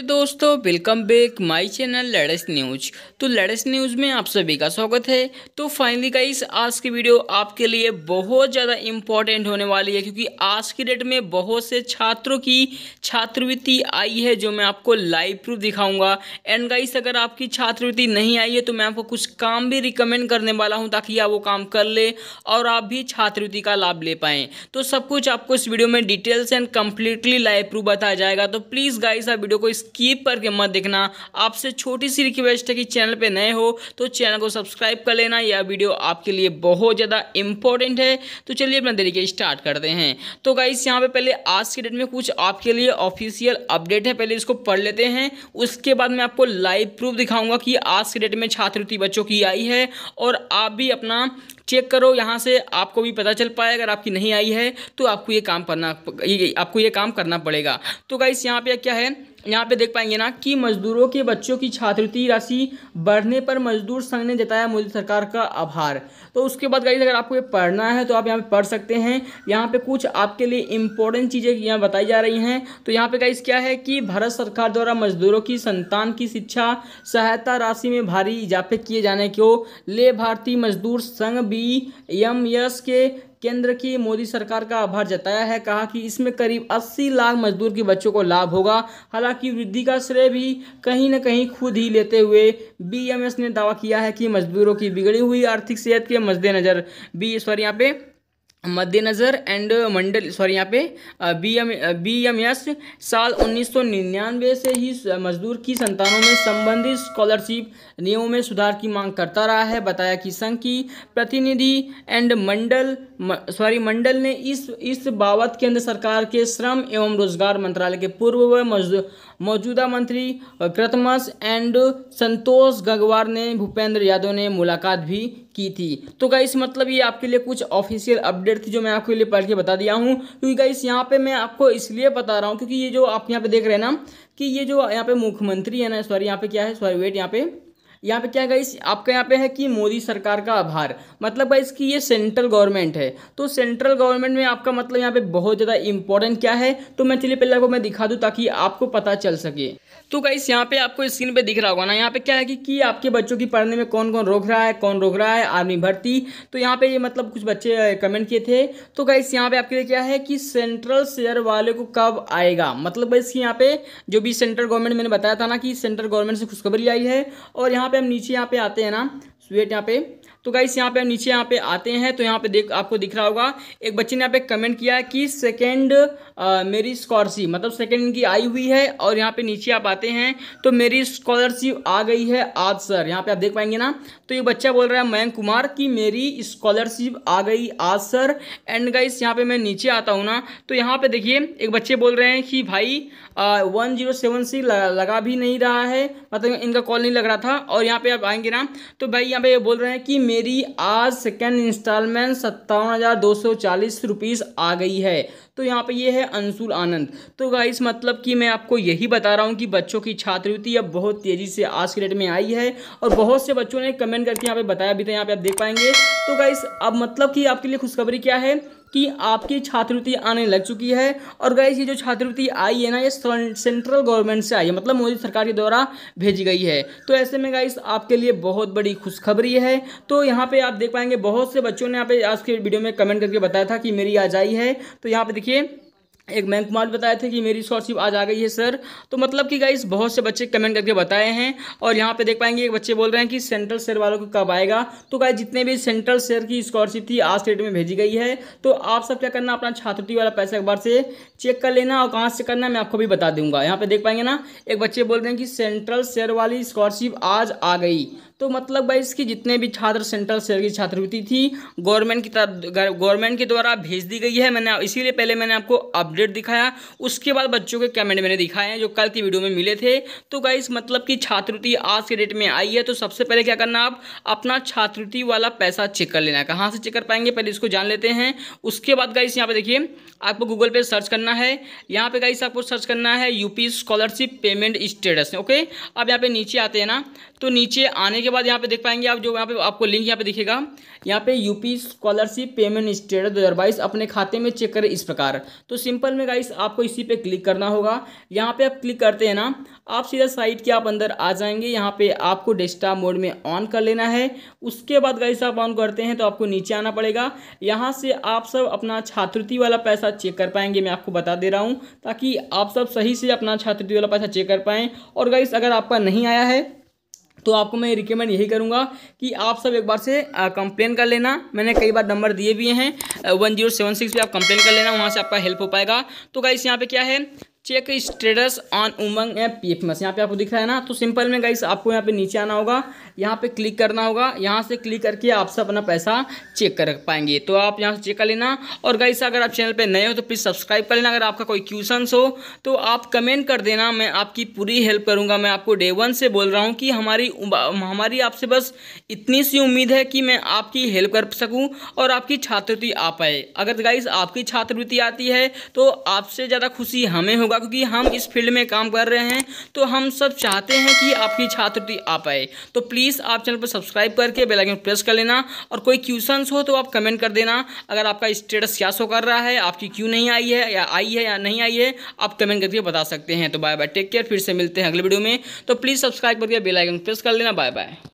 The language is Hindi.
तो दोस्तों वेलकम बैक माय चैनल लड़स न्यूज तो लड़स न्यूज में आप सभी का स्वागत है तो फाइनली गाइस आज की वीडियो आपके लिए बहुत ज़्यादा इम्पॉर्टेंट होने वाली है क्योंकि आज की डेट में बहुत से छात्रों की छात्रवृत्ति आई है जो मैं आपको लाइव प्रूफ दिखाऊंगा एंड गाइस अगर आपकी छात्रवृत्ति नहीं आई है तो मैं आपको कुछ काम भी रिकमेंड करने वाला हूँ ताकि आप वो काम कर ले और आप भी छात्रवृत्ति का लाभ ले पाएँ तो सब कुछ आपको इस वीडियो में details and completely live proof बताया जाएगा तो प्लीज़ गाइस आप वीडियो को इस स्कीप करके मत देखना आपसे छोटी सी रिक्वेस्ट है कि चैनल पर नए हो तो चैनल को सब्सक्राइब कर लेना यह वीडियो आपके लिए बहुत ज़्यादा इंपॉर्टेंट है तो चलिए अपना तरीके स्टार्ट करते हैं तो गाइस यहाँ पे पहले आज के डेट में कुछ आपके लिए ऑफिशियल अपडेट है पहले इसको पढ़ लेते हैं उसके बाद मैं आपको लाइव प्रूफ दिखाऊंगा कि आज के डेट में छात्रवृत्ति बच्चों की आई है और आप भी अपना चेक करो यहाँ से आपको भी पता चल पाए अगर आपकी नहीं आई है तो आपको ये काम करना आपको ये काम करना पड़ेगा तो गाइस यहाँ पे क्या है यहाँ पे देख पाएंगे ना कि मजदूरों के बच्चों की छात्रवृत्ति राशि बढ़ने पर मजदूर संघ ने जताया मोदी सरकार का आभार तो उसके बाद गाइस अगर आपको ये पढ़ना है तो आप यहाँ पे पढ़ सकते हैं यहाँ पे कुछ आपके लिए इम्पोर्टेंट चीज़ें यहाँ बताई जा रही हैं तो यहाँ पे गाइस क्या है कि भारत सरकार द्वारा मजदूरों की संतान की शिक्षा सहायता राशि में भारी इजाफे किए जाने को ले भारतीय मजदूर संघ बी बी एम एस के केंद्र की मोदी सरकार का आभार जताया है कहा कि इसमें करीब 80 लाख मजदूर के बच्चों को लाभ होगा हालांकि वृद्धि का श्रेय भी कहीं न कहीं खुद ही लेते हुए बीएमएस ने दावा किया है कि मजदूरों की बिगड़ी हुई आर्थिक सेहत के मद्देनज़र बी सॉरी यहाँ पे मद्देनज़र एंड मंडल सॉरी यहाँ पे B M B M S साल उन्नीस सौ निन्यानवे से ही मजदूर की संतानों में संबंधित स्कॉलरशिप नियमों में सुधार की मांग करता रहा है बताया कि संघ की प्रतिनिधि एंड मंडल सॉरी मंडल ने इस इस बाबत केंद्र सरकार के श्रम एवं रोजगार मंत्रालय के पूर्व व मौजूदा मंत्री कृतमस एंड संतोष गंगवार ने भूपेंद्र यादव ने मुलाकात भी की थी तो गाइस मतलब ये आपके लिए कुछ ऑफिशियल अपडेट थी जो मैं आपके लिए पढ़ के बता दिया हूँ क्योंकि गाइस यहाँ पे मैं आपको इसलिए बता रहा हूँ क्योंकि ये जो आप यहाँ पे देख रहे हैं ना कि ये जो यहाँ पे मुख्यमंत्री है ना सॉरी यहाँ पे क्या है सॉरी वेट यहाँ पे यहाँ पे क्या गाइस आपका यहाँ पे है कि मोदी सरकार का आभार मतलब गाइस कि ये सेंट्रल गवर्नमेंट है तो सेंट्रल गवर्नमेंट में आपका मतलब यहाँ पे बहुत ज़्यादा इंपॉर्टेंट क्या है तो मैं चलिए पहले आपको मैं दिखा दूँ ताकि आपको पता चल सके तो गाइस यहाँ पे आपको स्क्रीन पे दिख रहा होगा ना यहाँ पे क्या है कि, कि आपके बच्चों की पढ़ने में कौन कौन रोक रहा है कौन रोक रहा है आर्मी भर्ती तो यहाँ पे ये मतलब कुछ बच्चे कमेंट किए थे तो गाइस यहाँ पे आपके लिए क्या है कि सेंट्रल शेयर वाले को कब आएगा मतलब गाइस यहाँ पे जो भी सेंट्रल गवर्नमेंट मैंने बताया था ना कि सेंट्रल गवर्नमेंट से खुशखबरी आई है और यहाँ पे हम नीचे यहाँ पे आते हैं ना स्वेट तो यहाँ पे तो गाइस यहाँ पे हम नीचे यहाँ पे आते हैं तो यहाँ पे देख आपको दिख रहा होगा एक बच्चे ने यहाँ पे कमेंट किया है कि सेकेंड मेरी स्कॉलरशिप मतलब सेकेंड इनकी आई हुई है और यहाँ पे नीचे आप आते हैं तो मेरी स्कॉलरशिप आ गई है आज सर यहाँ पे आप देख पाएंगे ना तो ये बच्चा बोल रहा है मयंक कुमार कि मेरी स्कॉलरशिप आ गई आज सर एंड गाइस यहाँ पे मैं नीचे आता हूँ ना तो यहाँ पे देखिए एक बच्चे बोल रहे हैं कि भाई वन जीरो सेवन सी लगा भी नहीं रहा है मतलब इनका कॉल नहीं लग रहा था और यहाँ पे आप आएंगे ना तो भाई यहाँ पे बोल रहे हैं कि मेरी आज सेकेंड इंस्टॉलमेंट सत्तावन हज़ार दो सौ चालीस रुपीज़ आ गई है तो यहाँ पे ये है अंशुल आनंद तो गाइस मतलब कि मैं आपको यही बता रहा हूँ कि बच्चों की छात्रवृत्ति अब बहुत तेज़ी से आज के डेट में आई है और बहुत से बच्चों ने कमेंट करके यहाँ पे बताया भी था यहाँ पे आप देख पाएंगे तो गाइस अब मतलब कि आपके लिए खुशखबरी क्या है कि आपकी छात्रवृत्ति आने लग चुकी है और गई ये जो छात्रवृत्ति आई है ना ये सेंट्रल गवर्नमेंट से आई है मतलब मोदी सरकार के द्वारा भेजी गई है तो ऐसे में गाइस आपके लिए बहुत बड़ी खुशखबरी है तो यहाँ पे आप देख पाएंगे बहुत से बच्चों ने यहाँ पे आज के वीडियो में कमेंट करके बताया था कि मेरी आज आई है तो यहाँ पे देखिए एक मैं कुमार बताए थे कि मेरी स्कॉलरशिप आज आ गई है सर तो मतलब कि गाइस बहुत से बच्चे कमेंट करके बताए हैं और यहाँ पे देख पाएंगे एक बच्चे बोल रहे हैं कि सेंट्रल शेयर वालों को कब आएगा तो गाइस जितने भी सेंट्रल शेयर की स्कॉलरशिप थी आज डेट में भेजी गई है तो आप सब क्या करना अपना छात्रवृत्ति वाला पैसा एक बार से चेक कर लेना और कहाँ से करना मैं आपको भी बता दूंगा यहाँ पर देख पाएंगे ना एक बच्चे बोल रहे हैं कि सेंट्रल शेयर वाली स्कॉलरशिप आज आ गई तो मतलब भाई इसकी जितने भी छात्र सेंट्रल सेल की छात्रवृत्ति थी गवर्नमेंट की तरफ गवर्नमेंट के द्वारा भेज दी गई है मैंने इसीलिए पहले मैंने आपको अपडेट दिखाया उसके बाद बच्चों के कमेंट मैंने दिखाए हैं जो कल की वीडियो में मिले थे तो गाइस मतलब कि छात्रवृत्ति आज के डेट में आई है तो सबसे पहले क्या करना आप अपना छात्रवृत्ति वाला पैसा चेक कर लेना है कहाँ से चेक कर पाएंगे पहले इसको जान लेते हैं उसके बाद गाइस यहाँ पर देखिए आपको गूगल पर सर्च करना है यहाँ पर गाइस आपको सर्च करना है UP scholarship payment status okay अब यहाँ पे नीचे आते हैं ना तो नीचे आने के के बाद यहाँ पे देख पाएंगे आप जो यहाँ पे आपको लिंक यहाँ पे दिखेगा यहाँ पे यूपी स्कॉलरशिप पेमेंट स्टेटस दो हज़ार बाईस अपने खाते में चेक करें इस प्रकार तो सिंपल में गाइस आपको इसी पे क्लिक करना होगा यहाँ पे आप क्लिक करते हैं ना आप सीधा साइट के आप अंदर आ जाएंगे यहाँ पे आपको डेस्टा मोड में ऑन कर लेना है उसके बाद गाइस आप ऑन करते हैं तो आपको नीचे आना पड़ेगा यहाँ से आप सब अपना छात्रवृत्ति वाला पैसा चेक कर पाएंगे मैं आपको बता दे रहा हूँ ताकि आप सब सही से अपना छात्रवृत्ति वाला पैसा चेक कर पाएँ और गाइस अगर आपका नहीं आया है तो आपको मैं रिकमेंड यही करूँगा कि आप सब एक बार से कंप्लेन कर लेना मैंने कई बार नंबर दिए भी हैं वन जीरो सेवन सिक्स भी आप कंप्लेन कर लेना वहाँ से आपका हेल्प हो पाएगा तो गाइस यहाँ पे क्या है चेक स्टेटस ऑन उमंग या पी एफ यहाँ पे आपको दिख रहा है ना तो सिंपल में गाइस आपको यहाँ पे नीचे आना होगा यहाँ पे क्लिक करना होगा यहाँ से क्लिक करके सब अपना पैसा चेक कर पाएंगे तो आप यहाँ से चेक कर लेना और गाइस अगर आप चैनल पे नए हो तो प्लीज़ सब्सक्राइब कर लेना अगर आपका कोई क्वेश्चन हो तो आप कमेंट कर देना मैं आपकी पूरी हेल्प करूँगा मैं आपको डे वन से बोल रहा हूँ कि हमारी हमारी आपसे बस इतनी सी उम्मीद है कि मैं आपकी हेल्प कर सकूँ और आपकी छात्रवृत्ति आ पाए अगर गाइस आपकी छात्रवृत्ति आती है तो आपसे ज़्यादा खुशी हमें होगा क्योंकि हम इस फील्ड में काम कर रहे हैं तो हम सब चाहते हैं कि आपकी छात्रवृत्ति आ पाए तो प्लीज़ आप चैनल पर सब्सक्राइब करके बेलाइकन प्रेस कर लेना और कोई क्वेश्चंस हो तो आप कमेंट कर देना अगर आपका स्टेटस क्या शो कर रहा है आपकी क्यों नहीं आई है या आई है या नहीं आई है आप कमेंट करके बता सकते हैं तो बाय बाय टेक केयर फिर से मिलते हैं अगले वीडियो में तो प्लीज़ सब्सक्राइब करके बेलाइकन प्रेस कर लेना बाय बाय